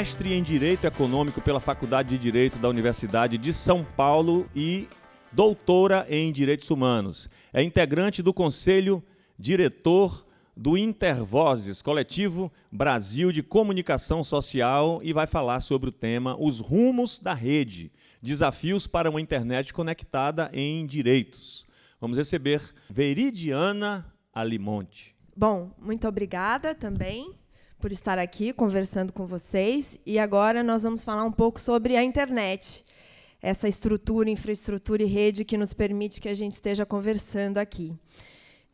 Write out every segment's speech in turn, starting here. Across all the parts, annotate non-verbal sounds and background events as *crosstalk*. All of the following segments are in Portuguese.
mestre em Direito Econômico pela Faculdade de Direito da Universidade de São Paulo e doutora em Direitos Humanos. É integrante do Conselho Diretor do Intervozes, coletivo Brasil de Comunicação Social, e vai falar sobre o tema Os Rumos da Rede Desafios para uma Internet Conectada em Direitos. Vamos receber Veridiana Alimonte. Bom, muito obrigada também por estar aqui conversando com vocês. E agora nós vamos falar um pouco sobre a internet, essa estrutura, infraestrutura e rede que nos permite que a gente esteja conversando aqui.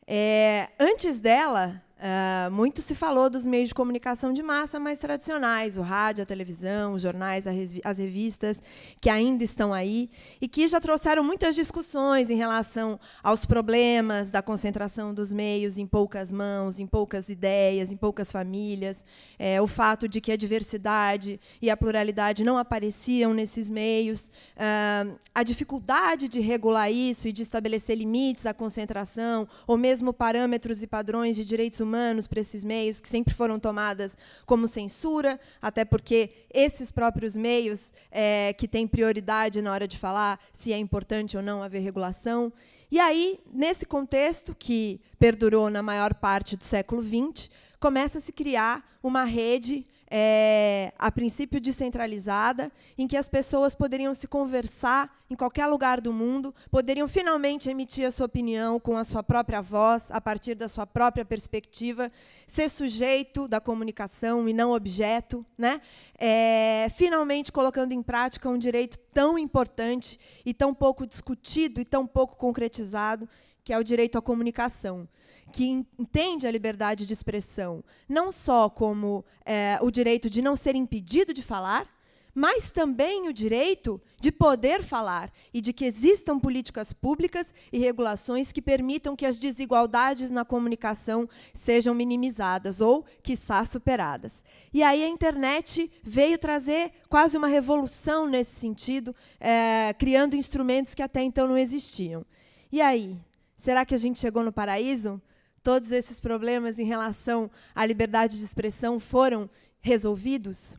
É, antes dela, Uh, muito se falou dos meios de comunicação de massa mais tradicionais, o rádio, a televisão, os jornais, as revistas, que ainda estão aí e que já trouxeram muitas discussões em relação aos problemas da concentração dos meios em poucas mãos, em poucas ideias, em poucas famílias, é, o fato de que a diversidade e a pluralidade não apareciam nesses meios, uh, a dificuldade de regular isso e de estabelecer limites à concentração, ou mesmo parâmetros e padrões de direitos humanos humanos, para esses meios, que sempre foram tomadas como censura, até porque esses próprios meios é, que têm prioridade na hora de falar se é importante ou não haver regulação. E aí, nesse contexto, que perdurou na maior parte do século XX, começa a se criar uma rede é, a princípio descentralizada, em que as pessoas poderiam se conversar em qualquer lugar do mundo, poderiam finalmente emitir a sua opinião com a sua própria voz, a partir da sua própria perspectiva, ser sujeito da comunicação e não objeto, né? É, finalmente colocando em prática um direito tão importante e tão pouco discutido e tão pouco concretizado que é o direito à comunicação, que entende a liberdade de expressão não só como é, o direito de não ser impedido de falar, mas também o direito de poder falar e de que existam políticas públicas e regulações que permitam que as desigualdades na comunicação sejam minimizadas ou, quiçá, superadas. E aí a internet veio trazer quase uma revolução nesse sentido, é, criando instrumentos que até então não existiam. E aí, Será que a gente chegou no paraíso? Todos esses problemas em relação à liberdade de expressão foram resolvidos?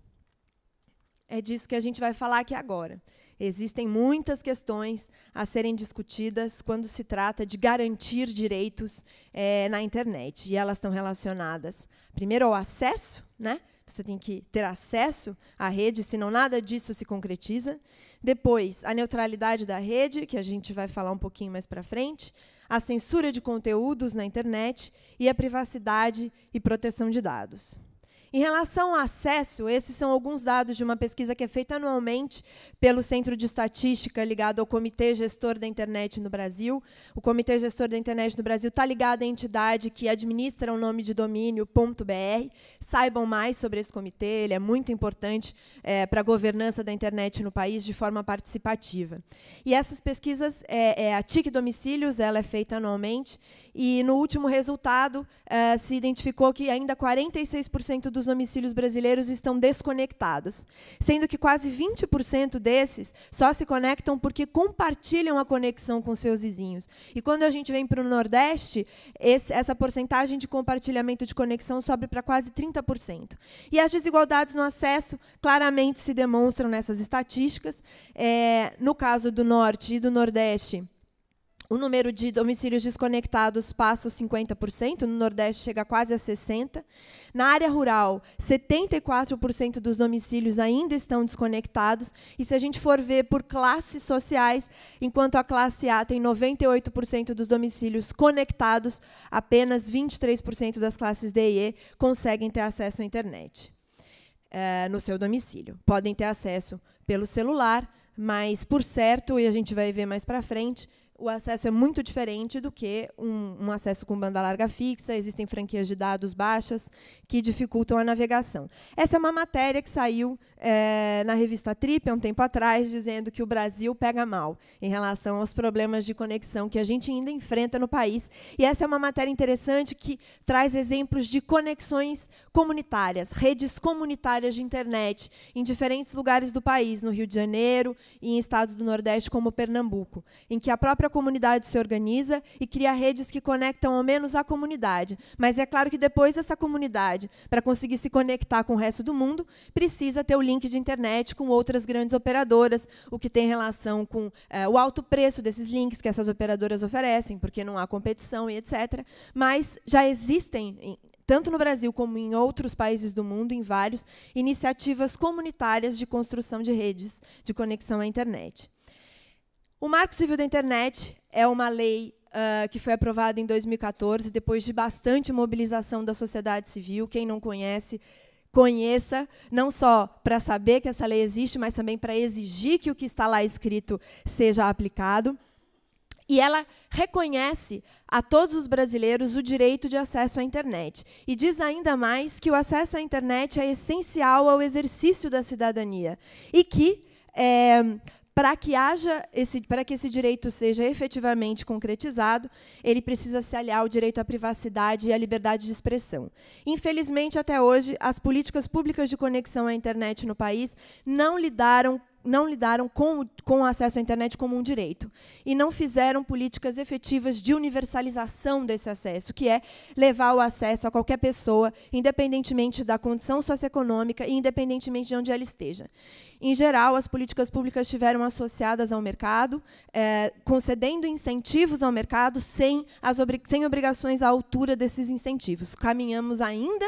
É disso que a gente vai falar aqui agora. Existem muitas questões a serem discutidas quando se trata de garantir direitos é, na internet. E elas estão relacionadas, primeiro, ao acesso, né? Você tem que ter acesso à rede, senão nada disso se concretiza. Depois, a neutralidade da rede, que a gente vai falar um pouquinho mais para frente a censura de conteúdos na internet e a privacidade e proteção de dados. Em relação ao acesso, esses são alguns dados de uma pesquisa que é feita anualmente pelo Centro de Estatística, ligado ao Comitê Gestor da Internet no Brasil. O Comitê Gestor da Internet no Brasil está ligado à entidade que administra o nome de domínio.br. Saibam mais sobre esse comitê, ele é muito importante é, para a governança da internet no país de forma participativa. E essas pesquisas, é, é, a TIC Domicílios, ela é feita anualmente, e no último resultado é, se identificou que ainda 46% dos domicílios brasileiros estão desconectados, sendo que quase 20% desses só se conectam porque compartilham a conexão com seus vizinhos. E quando a gente vem para o Nordeste, esse, essa porcentagem de compartilhamento de conexão sobe para quase 30%. E as desigualdades no acesso claramente se demonstram nessas estatísticas. É, no caso do Norte e do Nordeste, o número de domicílios desconectados passa os 50%, no Nordeste chega quase a 60%. Na área rural, 74% dos domicílios ainda estão desconectados. E se a gente for ver por classes sociais, enquanto a classe A tem 98% dos domicílios conectados, apenas 23% das classes D e E conseguem ter acesso à internet eh, no seu domicílio. Podem ter acesso pelo celular, mas, por certo, e a gente vai ver mais para frente, o acesso é muito diferente do que um, um, acesso com banda larga fixa, existem franquias de dados baixas que dificultam a navegação. Essa é uma matéria que saiu é, na revista Trip há um tempo atrás, dizendo que o Brasil pega mal em relação aos problemas de conexão que a gente ainda enfrenta no país. E essa é uma matéria interessante que traz exemplos de conexões comunitárias, redes comunitárias de internet em diferentes lugares do país, no Rio de Janeiro e em estados do Nordeste como Pernambuco, em que a própria própria comunidade se organiza e cria redes que conectam ao menos a comunidade. Mas é claro que depois essa comunidade, para conseguir se conectar com o resto do mundo, precisa ter o link de internet com outras grandes operadoras, o que tem relação com é, o alto preço desses links que essas operadoras oferecem, porque não há competição e etc. Mas já existem tanto no Brasil como em outros países do mundo, em vários, iniciativas comunitárias de construção de redes de conexão à internet. O Marco Civil da Internet é uma lei uh, que foi aprovada em 2014, depois de bastante mobilização da sociedade civil. Quem não conhece, conheça, não só para saber que essa lei existe, mas também para exigir que o que está lá escrito seja aplicado. E ela reconhece a todos os brasileiros o direito de acesso à internet. E diz ainda mais que o acesso à internet é essencial ao exercício da cidadania. E que é, para que haja esse para que esse direito seja efetivamente concretizado, ele precisa se aliar ao direito à privacidade e à liberdade de expressão. Infelizmente, até hoje, as políticas públicas de conexão à internet no país não lidaram não lidaram com, o, com o acesso à internet como um direito e não fizeram políticas efetivas de universalização desse acesso, que é levar o acesso a qualquer pessoa, independentemente da condição socioeconômica e independentemente de onde ela esteja. Em geral, as políticas públicas estiveram associadas ao mercado, é, concedendo incentivos ao mercado sem, as obri sem obrigações à altura desses incentivos. Caminhamos ainda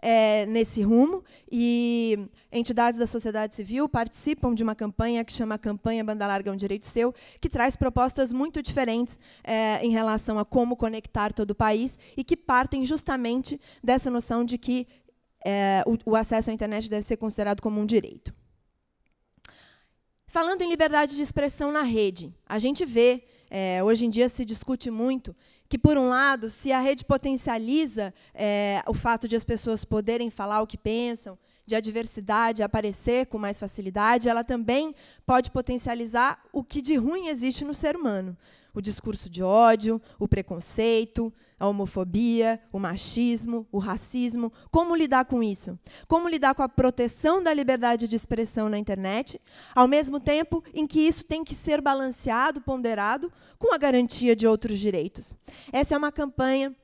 é, nesse rumo e entidades da sociedade civil participam de uma campanha que chama Campanha Banda Larga é um Direito Seu, que traz propostas muito diferentes é, em relação a como conectar todo o país e que partem justamente dessa noção de que é, o, o acesso à internet deve ser considerado como um direito. Falando em liberdade de expressão na rede, a gente vê, é, hoje em dia se discute muito, que, por um lado, se a rede potencializa é, o fato de as pessoas poderem falar o que pensam, de a diversidade aparecer com mais facilidade, ela também pode potencializar o que de ruim existe no ser humano o discurso de ódio, o preconceito, a homofobia, o machismo, o racismo. Como lidar com isso? Como lidar com a proteção da liberdade de expressão na internet, ao mesmo tempo em que isso tem que ser balanceado, ponderado, com a garantia de outros direitos? Essa é uma campanha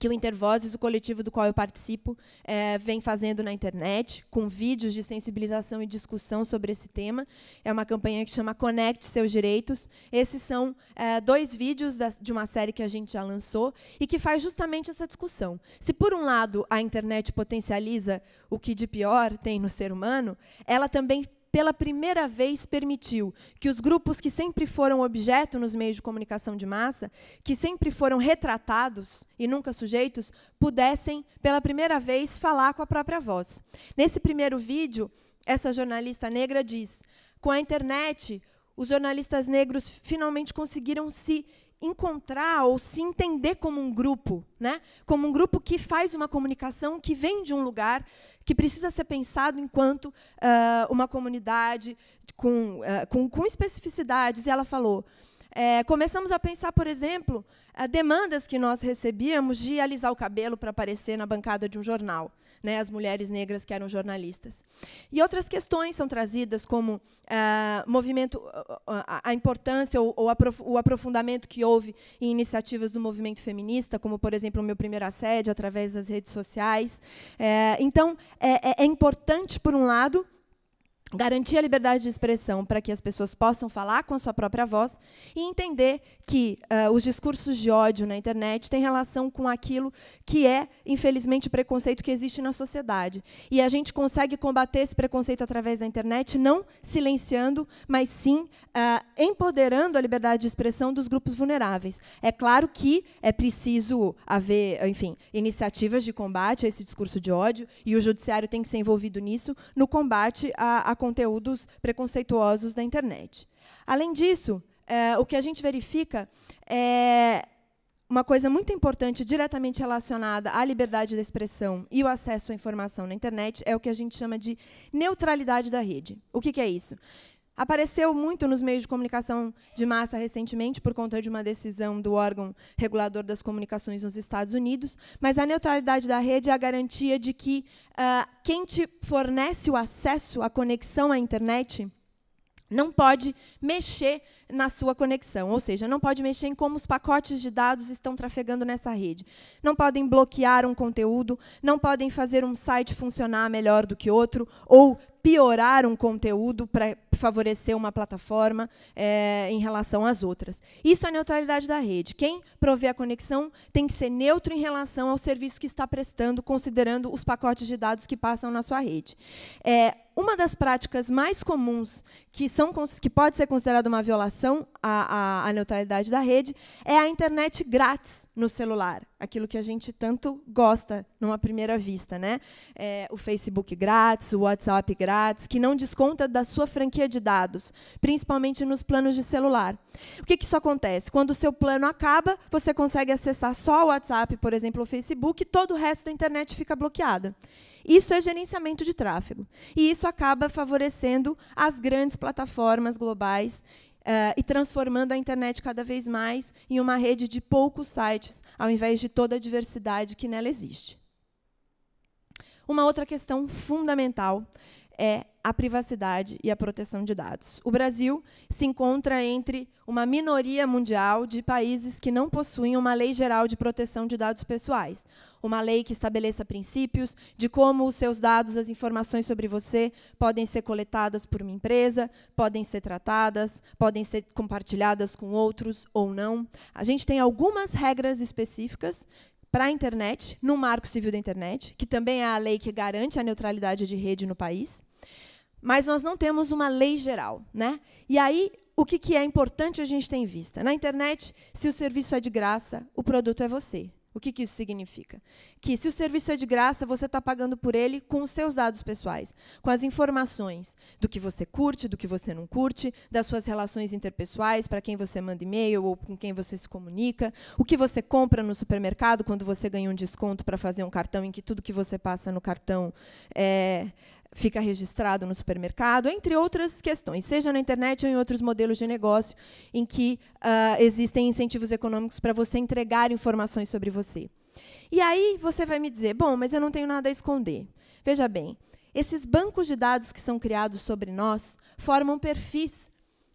que o Intervozes, o coletivo do qual eu participo, é, vem fazendo na internet, com vídeos de sensibilização e discussão sobre esse tema. É uma campanha que chama Conecte Seus Direitos. Esses são é, dois vídeos da, de uma série que a gente já lançou e que faz justamente essa discussão. Se, por um lado, a internet potencializa o que de pior tem no ser humano, ela também pela primeira vez, permitiu que os grupos que sempre foram objeto nos meios de comunicação de massa, que sempre foram retratados e nunca sujeitos, pudessem, pela primeira vez, falar com a própria voz. Nesse primeiro vídeo, essa jornalista negra diz: com a internet, os jornalistas negros finalmente conseguiram se encontrar ou se entender como um grupo, né? como um grupo que faz uma comunicação que vem de um lugar que precisa ser pensado enquanto uh, uma comunidade com, uh, com, com especificidades. E ela falou. É, começamos a pensar, por exemplo, ah, demandas que nós recebíamos de alisar o cabelo para aparecer na bancada de um jornal né, as mulheres negras que eram jornalistas. E outras questões são trazidas como ah, movimento, a, a importância ou, ou aprof o aprofundamento que houve em iniciativas do movimento feminista, como, por exemplo, o meu primeiro assédio através das redes sociais. É, então, é, é, é importante, por um lado, garantir a liberdade de expressão para que as pessoas possam falar com a sua própria voz e entender que uh, os discursos de ódio na internet têm relação com aquilo que é, infelizmente, o preconceito que existe na sociedade. E a gente consegue combater esse preconceito através da internet, não silenciando, mas sim uh, empoderando a liberdade de expressão dos grupos vulneráveis. É claro que é preciso haver, enfim, iniciativas de combate a esse discurso de ódio, e o judiciário tem que ser envolvido nisso, no combate à, à conteúdos preconceituosos na internet. Além disso, é, o que a gente verifica é uma coisa muito importante diretamente relacionada à liberdade de expressão e o acesso à informação na internet é o que a gente chama de neutralidade da rede. O que, que é isso? apareceu muito nos meios de comunicação de massa recentemente por conta de uma decisão do órgão regulador das comunicações nos Estados Unidos, mas a neutralidade da rede é a garantia de que uh, quem te fornece o acesso, a conexão à internet, não pode mexer na sua conexão, ou seja, não pode mexer em como os pacotes de dados estão trafegando nessa rede. Não podem bloquear um conteúdo, não podem fazer um site funcionar melhor do que outro, ou piorar um conteúdo para favorecer uma plataforma é, em relação às outras. Isso é neutralidade da rede. Quem provê a conexão tem que ser neutro em relação ao serviço que está prestando, considerando os pacotes de dados que passam na sua rede. É, uma das práticas mais comuns que, são, que pode ser considerada uma violação a, a, a, neutralidade da rede, é a internet grátis no celular, aquilo que a gente tanto gosta numa primeira vista. Né? É, o Facebook grátis, o WhatsApp grátis, que não desconta da sua franquia de dados, principalmente nos planos de celular. O que, que isso acontece? Quando o seu plano acaba, você consegue acessar só o WhatsApp, por exemplo, o Facebook, e todo o resto da internet fica bloqueada. Isso é gerenciamento de tráfego. E isso acaba favorecendo as grandes plataformas globais Uh, e transformando a internet cada vez mais em uma rede de poucos sites, ao invés de toda a diversidade que nela existe. Uma outra questão fundamental é a privacidade e a proteção de dados. O Brasil se encontra entre uma minoria mundial de países que não possuem uma lei geral de proteção de dados pessoais, uma lei que estabeleça princípios de como os seus dados, as informações sobre você, podem ser coletadas por uma empresa, podem ser tratadas, podem ser compartilhadas com outros ou não. A gente tem algumas regras específicas para a internet, no Marco Civil da Internet, que também é a lei que garante a neutralidade de rede no país. Mas nós não temos uma lei geral. Né? E aí, o que, que é importante a gente ter em vista? Na internet, se o serviço é de graça, o produto é você. O que, que, isso significa? Que se o serviço é de graça, você está pagando por ele com os seus dados pessoais, com as informações do que você curte, do que você não curte, das suas relações interpessoais, para quem você manda e-mail ou com quem você se comunica, o que você compra no supermercado quando você ganha um desconto para fazer um cartão em que tudo que você passa no cartão é, fica registrado no supermercado, entre outras questões, seja na internet ou em outros modelos de negócio em que uh, existem incentivos econômicos para você entregar informações sobre você. E aí você vai me dizer, bom, mas eu não tenho nada a esconder. Veja bem, esses bancos de dados que são criados sobre nós formam perfis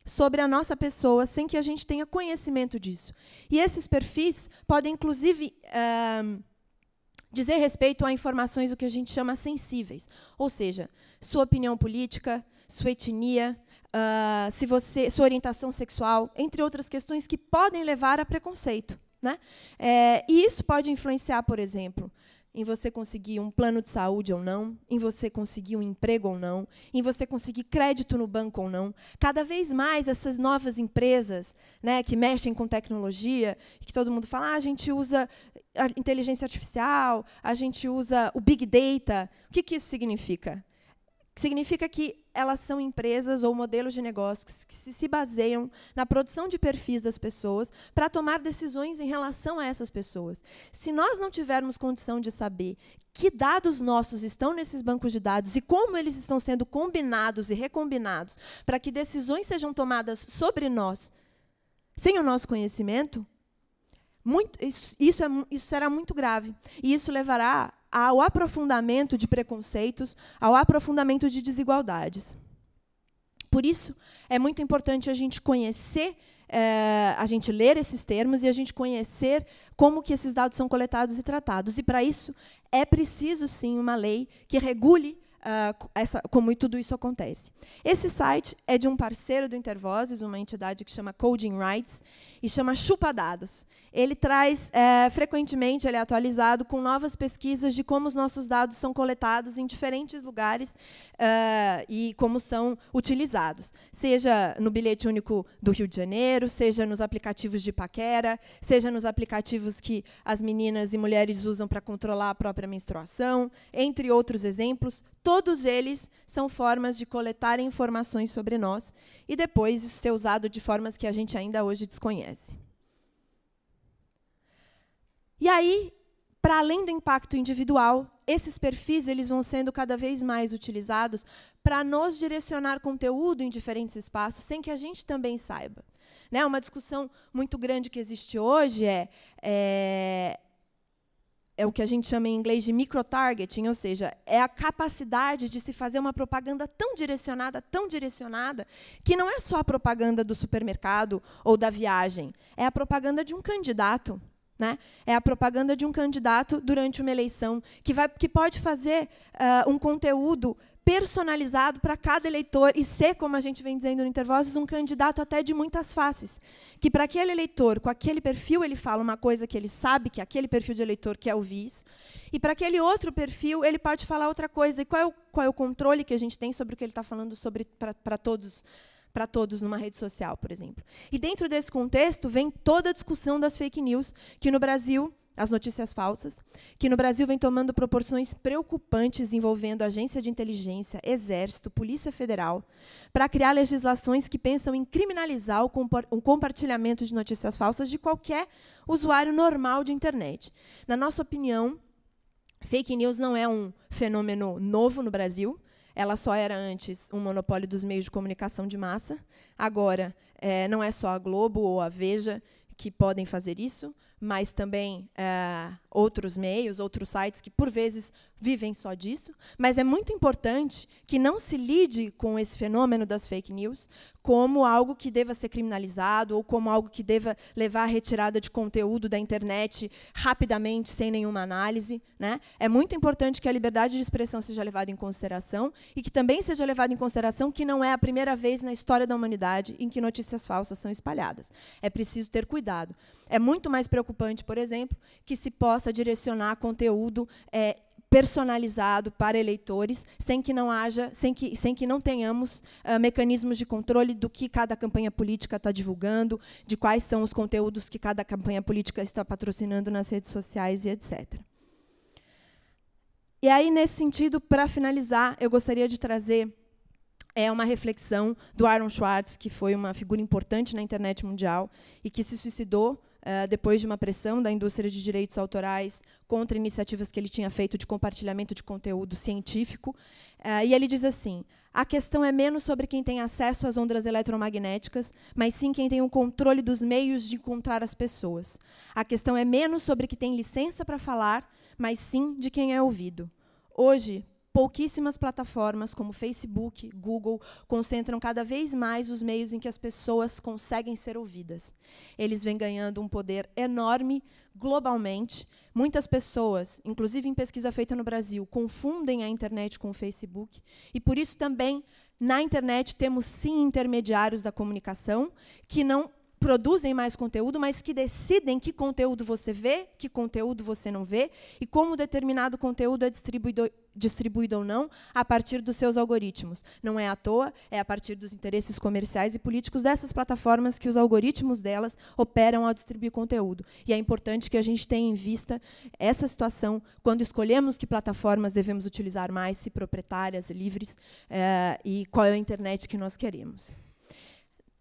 sobre a nossa pessoa sem que a gente tenha conhecimento disso. E esses perfis podem, inclusive, uh, dizer respeito a informações o que a gente chama sensíveis, ou seja, sua opinião política, sua etnia, uh, se você, sua orientação sexual, entre outras questões que podem levar a preconceito. Né? É, e isso pode influenciar, por exemplo, em você conseguir um plano de saúde ou não, em você conseguir um emprego ou não, em você conseguir crédito no banco ou não. Cada vez mais essas novas empresas, né, que mexem com tecnologia, que todo mundo fala, ah, a gente usa a inteligência artificial, a gente usa o big data. O que, que isso significa? significa que elas são empresas ou modelos de negócios que se baseiam na produção de perfis das pessoas para tomar decisões em relação a essas pessoas. Se nós não tivermos condição de saber que dados nossos estão nesses bancos de dados e como eles estão sendo combinados e recombinados para que decisões sejam tomadas sobre nós sem o nosso conhecimento, muito, isso, isso, é, isso será muito grave. E isso levará ao aprofundamento de preconceitos, ao aprofundamento de desigualdades. Por isso, é muito importante a gente conhecer, eh, a gente ler esses termos e a gente conhecer como que esses dados são coletados e tratados. E, para isso, é preciso, sim, uma lei que regule Uh, essa, como tudo isso acontece. Esse site é de um parceiro do Intervozes, uma entidade que chama Coding Rights, e chama Chupa Dados ele traz é, frequentemente, ele é atualizado com novas pesquisas de como os nossos dados são coletados em diferentes lugares uh, e como são utilizados, seja no bilhete único do Rio de Janeiro, seja nos aplicativos de paquera, seja nos aplicativos que as meninas e mulheres usam para controlar a própria menstruação, entre outros exemplos. Todos eles são formas de coletar informações sobre nós e depois isso ser usado de formas que a gente ainda hoje desconhece. E aí, para além do impacto individual, esses perfis eles vão sendo cada vez mais utilizados para nos direcionar conteúdo em diferentes espaços, sem que a gente também saiba. Né? Uma discussão muito grande que existe hoje é, é, é o que a gente chama em inglês de micro-targeting, ou seja, é a capacidade de se fazer uma propaganda tão direcionada, tão direcionada, que não é só a propaganda do supermercado ou da viagem, é a propaganda de um candidato né? É a propaganda de um candidato durante uma eleição que, vai, que pode fazer uh, um conteúdo personalizado para cada eleitor e ser, como a gente vem dizendo no Intervozes, um candidato até de muitas faces. Que para aquele eleitor, com aquele perfil, ele fala uma coisa que ele sabe que aquele perfil de eleitor quer ouvir isso. E para aquele outro perfil, ele pode falar outra coisa. E qual é o, qual é o controle que a gente tem sobre o que ele está falando para todos para todos numa rede social, por exemplo. E dentro desse contexto vem toda a discussão das fake news, que no Brasil as notícias falsas, que no Brasil vem tomando proporções preocupantes envolvendo agência de inteligência, exército, polícia federal, para criar legislações que pensam em criminalizar o, compartilhamento de notícias falsas de qualquer usuário normal de internet. Na nossa opinião, fake news não é um fenômeno novo no Brasil ela só era antes um monopólio dos meios de comunicação de massa. Agora, é, não é só a Globo ou a Veja que podem fazer isso mas também eh, outros meios, outros sites que, por vezes, vivem só disso. Mas é muito importante que não se lide com esse fenômeno das fake news como algo que deva ser criminalizado ou como algo que deva levar à retirada de conteúdo da internet rapidamente, sem nenhuma análise. Né? É muito importante que a liberdade de expressão seja levada em consideração e que também seja levada em consideração que não é a primeira vez na história da humanidade em que notícias falsas são espalhadas. É preciso ter cuidado. É muito mais preocupante preocupante, por exemplo, que se possa direcionar conteúdo é, personalizado para eleitores, sem que não haja, sem que, sem que não tenhamos uh, mecanismos de controle do que cada campanha política está divulgando, de quais são os conteúdos que cada campanha política está patrocinando nas redes sociais e etc. E aí, nesse sentido, para finalizar, eu gostaria de trazer é uma reflexão do Aaron Schwartz, que foi uma figura importante na internet mundial e que se suicidou ah, depois de uma pressão da indústria de direitos autorais contra iniciativas que ele tinha feito de compartilhamento de conteúdo científico. Uh, e ele diz assim: a questão é menos sobre quem tem acesso às ondas eletromagnéticas, mas sim quem tem o controle dos meios de encontrar as pessoas. A questão é menos sobre quem tem licença para falar, mas sim de quem é ouvido. Hoje, Pouquíssimas plataformas como Facebook, Google concentram cada vez mais os meios em que as pessoas conseguem ser ouvidas. Eles vêm ganhando um poder enorme globalmente. Muitas pessoas, inclusive em pesquisa feita no Brasil, confundem a internet com o Facebook e por isso também na internet temos sim intermediários da comunicação que não produzem mais conteúdo, mas que decidem que conteúdo você vê, que conteúdo você não vê, e como determinado conteúdo é distribuído, distribuído ou não a partir dos seus algoritmos. Não é à toa, é a partir dos interesses comerciais e políticos dessas plataformas que os algoritmos delas operam ao distribuir conteúdo. E é importante que a gente tenha em vista essa situação quando escolhemos que plataformas devemos utilizar mais, se proprietárias, livres, eh, e qual é a internet que nós queremos.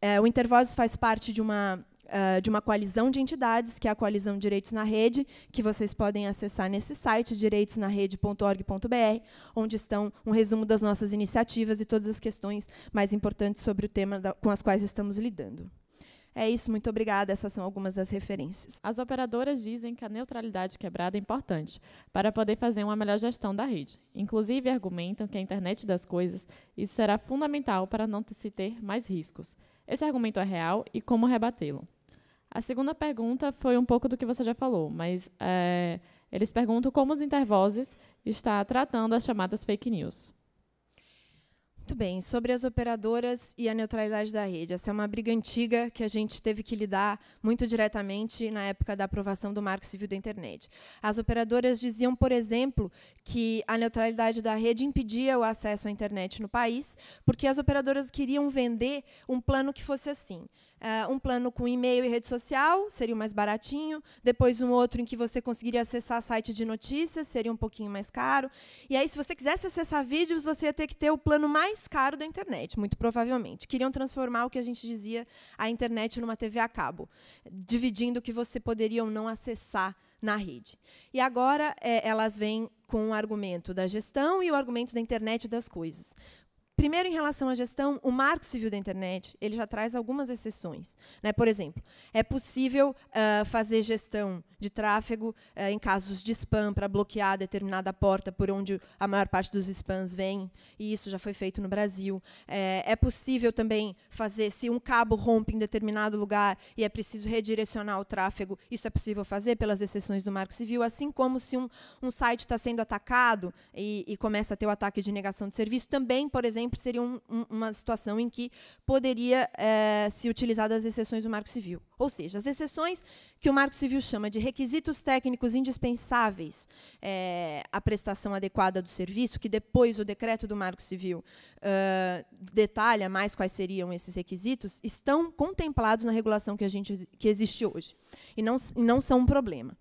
É, o Intervozes faz parte de uma, uh, de uma coalizão de entidades, que é a Coalizão Direitos na Rede, que vocês podem acessar nesse site, direitosnarede.org.br, onde estão um resumo das nossas iniciativas e todas as questões mais importantes sobre o tema da, com as quais estamos lidando. É isso, muito obrigada. Essas são algumas das referências. As operadoras dizem que a neutralidade quebrada é importante para poder fazer uma melhor gestão da rede. Inclusive, argumentam que a internet das coisas isso será fundamental para não se ter mais riscos. Esse argumento é real e como rebatê-lo? A segunda pergunta foi um pouco do que você já falou, mas é, eles perguntam como os intervozes está tratando as chamadas fake news. Muito bem, sobre as operadoras e a neutralidade da rede. Essa é uma briga antiga que a gente teve que lidar muito diretamente na época da aprovação do Marco Civil da Internet. As operadoras diziam, por exemplo, que a neutralidade da rede impedia o acesso à internet no país, porque as operadoras queriam vender um plano que fosse assim. Uh, um plano com e-mail e rede social, seria o mais baratinho. Depois, um outro em que você conseguiria acessar site de notícias, seria um pouquinho mais caro. E aí, se você quisesse acessar vídeos, você ia ter que ter o plano mais caro da internet, muito provavelmente. Queriam transformar o que a gente dizia a internet numa TV a cabo, dividindo o que você poderia ou não acessar na rede. E agora é, elas vêm com o argumento da gestão e o argumento da internet das coisas. Primeiro, em relação à gestão, o Marco Civil da Internet ele já traz algumas exceções. Né? Por exemplo, é possível uh, fazer gestão de tráfego uh, em casos de spam para bloquear determinada porta por onde a maior parte dos spams vem, e isso já foi feito no Brasil. É, é possível também fazer, se um cabo rompe em determinado lugar e é preciso redirecionar o tráfego, isso é possível fazer pelas exceções do Marco Civil, assim como se um, um site está sendo atacado e, e começa a ter o ataque de negação de serviço, também, por exemplo, exemplo, seria um, um, uma situação em que poderia é, se utilizar das exceções do Marco Civil. Ou seja, as exceções que o Marco Civil chama de requisitos técnicos indispensáveis é, à prestação adequada do serviço, que depois o decreto do Marco Civil detalha mais quais seriam esses requisitos, estão contemplados na regulação que, a gente, que existe hoje. E não, e não são um problema.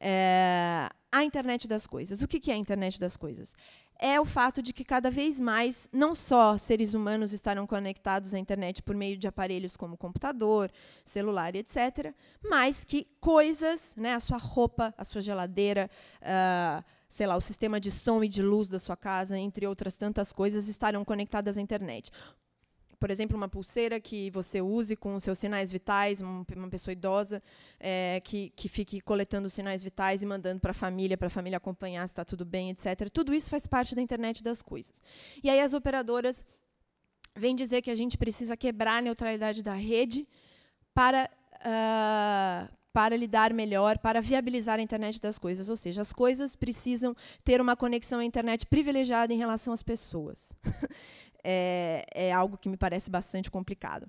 É, a internet das coisas. O que é a internet das coisas? é o fato de que cada vez mais não só seres humanos estarão conectados à internet por meio de aparelhos como computador, celular, etc., mas que coisas, né, a sua roupa, a sua geladeira, uh, sei lá, o sistema de som e de luz da sua casa, entre outras tantas coisas, estarão conectadas à internet por exemplo, uma pulseira que você use com os seus sinais vitais, uma pessoa idosa é, que, que fique coletando os sinais vitais e mandando para a família, para a família acompanhar se está tudo bem, etc. Tudo isso faz parte da internet das coisas. E aí as operadoras vêm dizer que a gente precisa quebrar a neutralidade da rede para. Uh, para lidar melhor, para viabilizar a internet das coisas. Ou seja, as coisas precisam ter uma conexão à internet privilegiada em relação às pessoas. *laughs* é, é algo que me parece bastante complicado.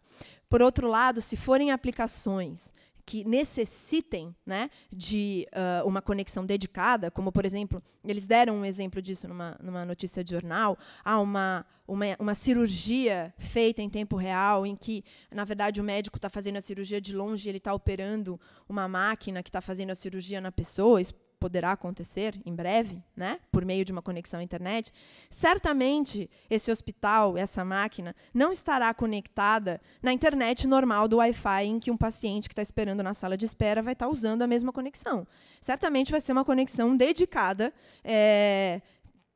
Por outro lado, se forem aplicações que necessitem né, de uh, uma conexão dedicada, como, por exemplo, eles deram um exemplo disso numa, numa notícia de jornal, há uma, uma, uma cirurgia feita em tempo real, em que, na verdade, o médico está fazendo a cirurgia de longe, ele está operando uma máquina que está fazendo a cirurgia na pessoa, isso poderá acontecer em breve, né, por meio de uma conexão à internet, certamente esse hospital, essa máquina, não estará conectada na internet normal do Wi-Fi em que um paciente que está esperando na sala de espera vai estar tá usando a mesma conexão. Certamente vai ser uma conexão dedicada é,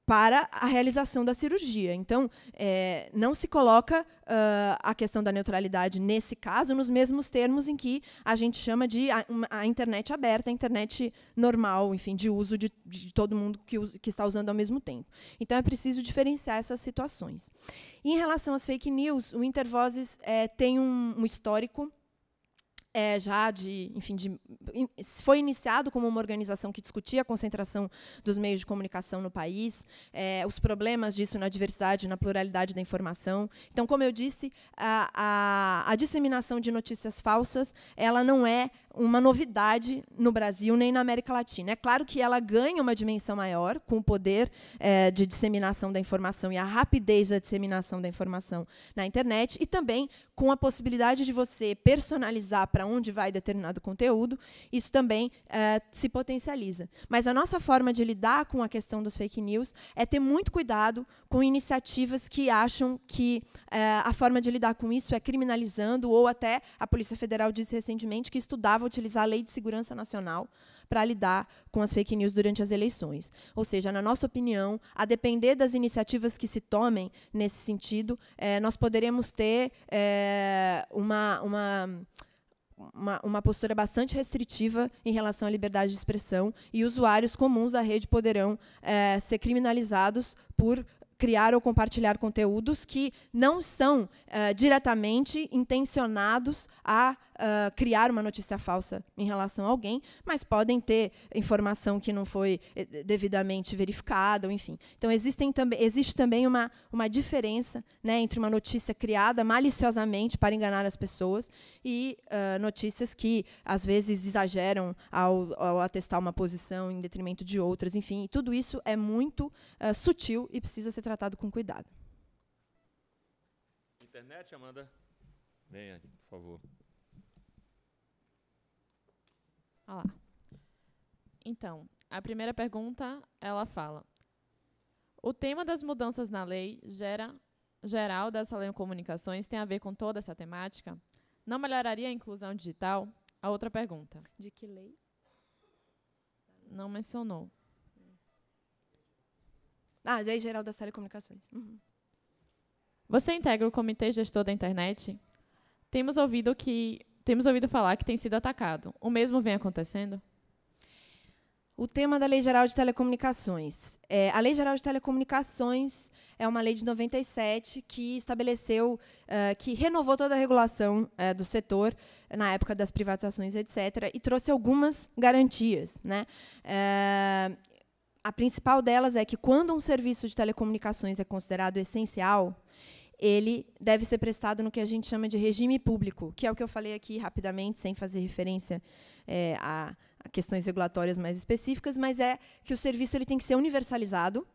para a realização da cirurgia. Então, é, não se coloca uh, a questão da neutralidade nesse caso nos mesmos termos em que a gente chama de a, a internet aberta, a internet normal, enfim, de uso de, de todo mundo que, que, está usando ao mesmo tempo. Então, é preciso diferenciar essas situações. Em relação às fake news, o Intervozes é, tem um, um histórico é, já de, enfim, de, foi iniciado como uma organização que discutia a concentração dos meios de comunicação no país, é, os problemas disso na diversidade, na pluralidade da informação. Então, como eu disse, a, a, a disseminação de notícias falsas, ela não é uma novidade no Brasil nem na América Latina. É claro que ela ganha uma dimensão maior com o poder é, de disseminação da informação e a rapidez da disseminação da informação na internet e também com a possibilidade de você personalizar para onde vai determinado conteúdo, isso também eh, se potencializa. Mas a nossa forma de lidar com a questão dos fake news é ter muito cuidado com iniciativas que acham que eh, a forma de lidar com isso é criminalizando, ou até a Polícia Federal disse recentemente que estudava utilizar a Lei de Segurança Nacional para lidar com as fake news durante as eleições. Ou seja, na nossa opinião, a depender das iniciativas que se tomem nesse sentido, eh, nós poderemos ter uma, uma uma, uma, postura bastante restritiva em relação à liberdade de expressão e usuários comuns da rede poderão é, ser criminalizados por criar ou compartilhar conteúdos que não são é, diretamente intencionados a uh, criar uma notícia falsa em relação a alguém, mas podem ter informação que não foi eh, devidamente verificada, ou enfim. Então existem também existe também uma uma diferença, né, entre uma notícia criada maliciosamente para enganar as pessoas e uh, notícias que às vezes exageram ao, ao, atestar uma posição em detrimento de outras, enfim. E tudo isso é muito uh, sutil e precisa ser tratado com cuidado. Internet, Amanda? Venha, por favor. lá. Então, a primeira pergunta, ela fala: O tema das mudanças na lei gera, geral das telecomunicações comunicações tem a ver com toda essa temática? Não melhoraria a inclusão digital? A outra pergunta. De que lei? Não mencionou. Ah, Lei Geral das Telecomunicações. Uhum. Você integra o Comitê Gestor da Internet? Temos ouvido que temos ouvido falar que tem sido atacado. O mesmo vem acontecendo? O tema da Lei Geral de Telecomunicações. É, a Lei Geral de Telecomunicações é uma lei de 97 que estabeleceu, uh, que renovou toda a regulação uh, do setor na época das privatizações, etc., e trouxe algumas garantias. Né? Uh, a principal delas é que, quando um serviço de telecomunicações é considerado essencial, ele deve ser prestado no que a gente chama de regime público, que é o que eu falei aqui rapidamente, sem fazer referência é, a, a, questões regulatórias mais específicas, mas é que o serviço ele tem que ser universalizado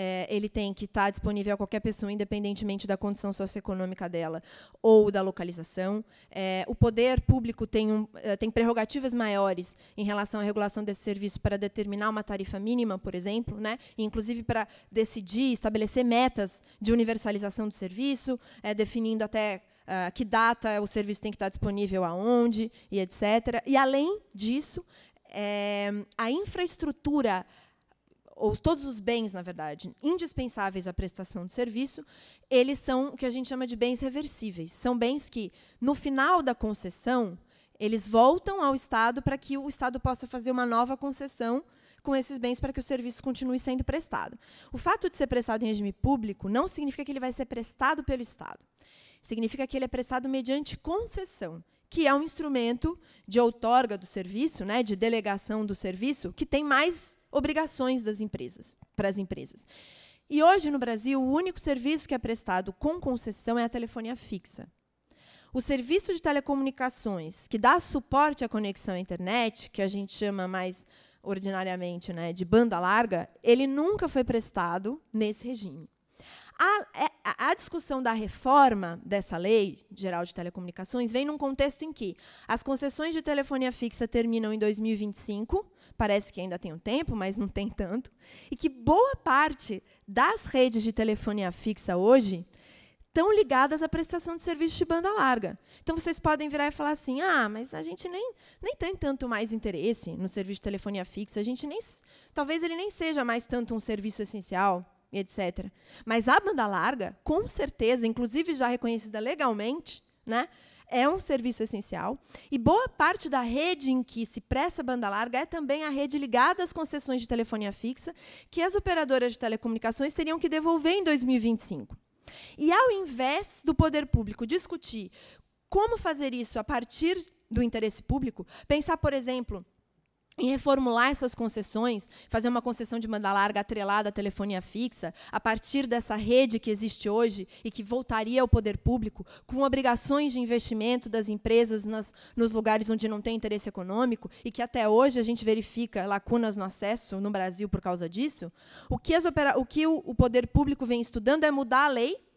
é, ele tem que estar tá disponível a qualquer pessoa, independentemente da condição socioeconômica dela ou da localização. É, o poder público tem, um, eh, tem prerrogativas maiores em relação à regulação desse serviço para determinar uma tarifa mínima, por exemplo, né? inclusive para decidir, estabelecer metas de universalização do serviço, é, definindo até Uh, que data o serviço tem que estar tá disponível aonde e etc. E além disso, é, a infraestrutura ou todos os bens, na verdade, indispensáveis à prestação de serviço, eles são o que a gente chama de bens reversíveis. São bens que, no final da concessão, eles voltam ao Estado para que o Estado possa fazer uma nova concessão com esses bens para que o serviço continue sendo prestado. O fato de ser prestado em regime público não significa que ele vai ser prestado pelo Estado. Significa que ele é prestado mediante concessão que é um instrumento de outorga do serviço, né, de delegação do serviço, que tem mais obrigações das empresas, para as empresas. E hoje no Brasil, o único serviço que é prestado com concessão é a telefonia fixa. O serviço de telecomunicações que dá suporte à conexão à internet, que a gente chama mais ordinariamente né, de banda larga, ele nunca foi prestado nesse regime. A, é, a, a, discussão da reforma dessa lei geral de telecomunicações vem num contexto em que as concessões de telefonia fixa terminam em 2025 parece que ainda tem um tempo, mas não tem tanto, e que boa parte das redes de telefonia fixa hoje estão ligadas à prestação de serviço de banda larga. Então vocês podem virar e falar assim: ah, mas a gente nem, nem tem tanto mais interesse no serviço de telefonia fixa, a gente nem. Talvez ele nem seja mais tanto um serviço essencial, etc. Mas a banda larga, com certeza, inclusive já reconhecida legalmente, né? é um serviço essencial e boa parte da rede em que se presta banda larga é também a rede ligada às concessões de telefonia fixa que as operadoras de telecomunicações teriam que devolver em 2025. E ao invés do poder público discutir como fazer isso a partir do interesse público, pensar, por exemplo, e reformular essas concessões, fazer uma concessão de banda larga atrelada à telefonia fixa, a partir dessa rede que existe hoje e que voltaria ao poder público, com obrigações de investimento das empresas nas, nos lugares onde não tem interesse econômico, e que até hoje a gente verifica lacunas no acesso no Brasil por causa disso, o que, o, que o, o poder público vem estudando é mudar a lei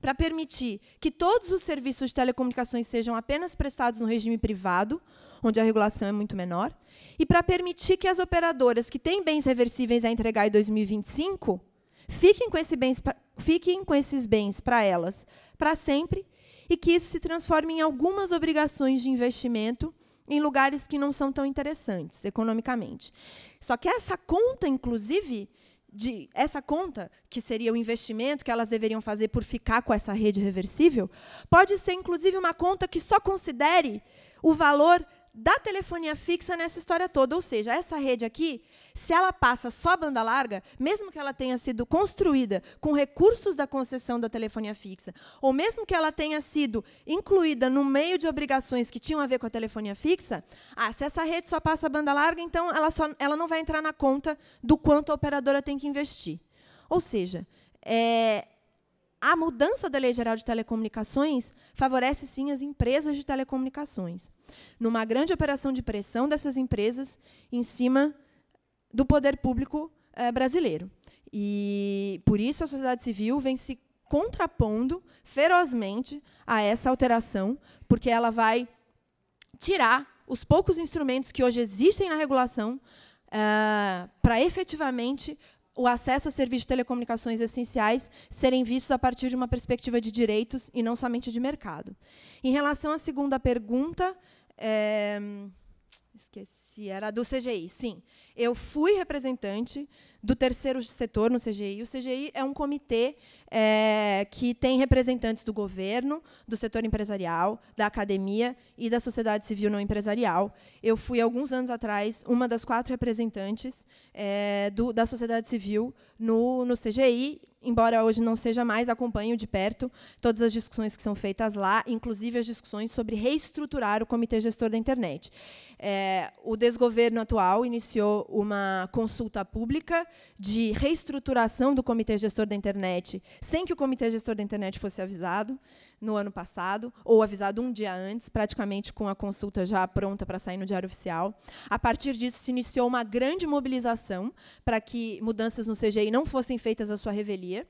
para permitir que todos os serviços de telecomunicações sejam apenas prestados no regime privado, onde a regulação é muito menor, e para permitir que as operadoras que têm bens reversíveis a entregar em 2025 fiquem com, esse bens, fiquem com esses bens para elas para sempre e que isso se transforme em algumas obrigações de investimento em lugares que não são tão interessantes economicamente. Só que essa conta, inclusive, de essa conta, que seria o investimento que elas deveriam fazer por ficar com essa rede reversível, pode ser inclusive uma conta que só considere o valor da telefonia fixa nessa história toda. Ou seja, essa rede aqui, se ela passa só banda larga, mesmo que ela tenha sido construída com recursos da concessão da telefonia fixa, ou mesmo que ela tenha sido incluída no meio de obrigações que tinham a ver com a telefonia fixa, ah, se essa rede só passa banda larga, então ela, só, ela não vai entrar na conta do quanto a operadora tem que investir. Ou seja, é, a mudança da Lei Geral de Telecomunicações favorece sim as empresas de telecomunicações, numa grande operação de pressão dessas empresas em cima do poder público eh, brasileiro. E por isso a sociedade civil vem se contrapondo ferozmente a essa alteração, porque ela vai tirar os poucos instrumentos que hoje existem na regulação eh, para efetivamente o acesso a serviços de telecomunicações essenciais serem vistos a partir de uma perspectiva de direitos e não somente de mercado. Em relação à segunda pergunta, é, esqueci, era do CGI, sim. Eu fui representante do terceiro setor no CGI. O CGI é um comitê é, que tem representantes do governo, do setor empresarial, da academia e da sociedade civil não empresarial. Eu fui, alguns anos atrás, uma das quatro representantes é, do, da sociedade civil no, no CGI, embora hoje não seja mais, acompanho de perto todas as discussões que são feitas lá, inclusive as discussões sobre reestruturar o Comitê Gestor da Internet. É, o desgoverno atual iniciou uma consulta pública de reestruturação do Comitê Gestor da Internet, sem que o comitê gestor da internet fosse avisado no ano passado, ou avisado um dia antes, praticamente com a consulta já pronta para sair no Diário Oficial. A partir disso, se iniciou uma grande mobilização para que mudanças no CGI não fossem feitas à sua revelia.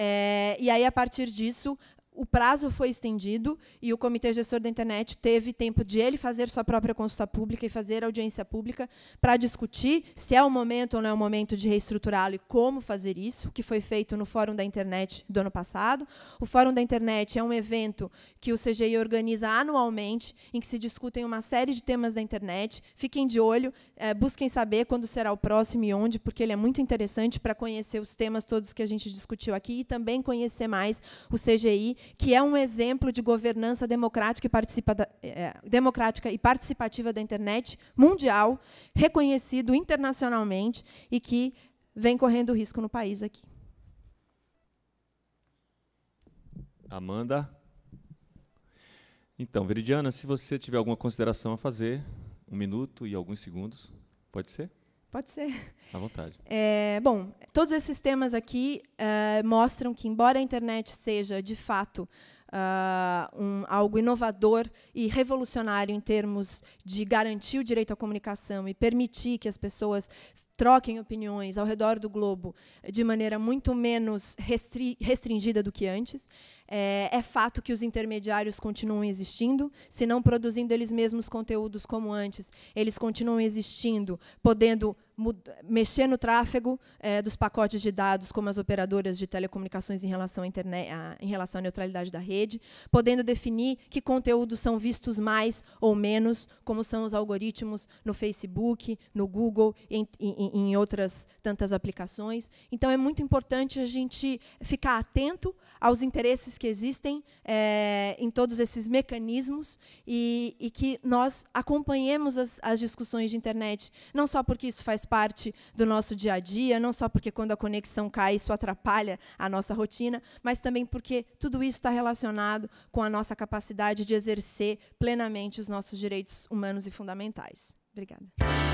É, e aí, a partir disso, o prazo foi estendido e o Comitê Gestor da Internet teve tempo de ele fazer sua própria consulta pública e fazer audiência pública para discutir se é o momento ou não é o momento de reestruturá-lo e como fazer isso, que foi feito no Fórum da Internet do ano passado. O Fórum da Internet é um evento que o CGI organiza anualmente, em que se discutem uma série de temas da internet. Fiquem de olho, é, busquem saber quando será o próximo e onde, porque ele é muito interessante para conhecer os temas todos que a gente discutiu aqui e também conhecer mais o CGI que é um exemplo de governança democrática e, participa da, é, é, democrática e participativa da internet mundial, reconhecido internacionalmente e que vem correndo risco no país aqui. Amanda? Então, Veridiana, se você tiver alguma consideração a fazer, um minuto e alguns segundos, pode ser? Pode ser. À vontade. É, bom, todos esses temas aqui uh, mostram que, embora a internet seja, de fato, uh, um, algo inovador e revolucionário em termos de garantir o direito à comunicação e permitir que as pessoas troquem opiniões ao redor do globo de maneira muito menos restri restringida do que antes, é, é, fato que os intermediários continuam existindo, se não produzindo eles mesmos conteúdos como antes, eles continuam existindo, podendo mexer no tráfego é, dos pacotes de dados, como as operadoras de telecomunicações em relação, à internet, a, em relação à neutralidade da rede, podendo definir que conteúdos são vistos mais ou menos, como são os algoritmos no Facebook, no Google, em, em, em outras tantas aplicações. Então, é muito importante a gente ficar atento aos interesses que existem é, em todos esses mecanismos e, e que nós acompanhemos as, as discussões de internet, não só porque isso faz parte do nosso dia a dia, não só porque quando a conexão cai isso atrapalha a nossa rotina, mas também porque tudo isso está relacionado com a nossa capacidade de exercer plenamente os nossos direitos humanos e fundamentais. Obrigada.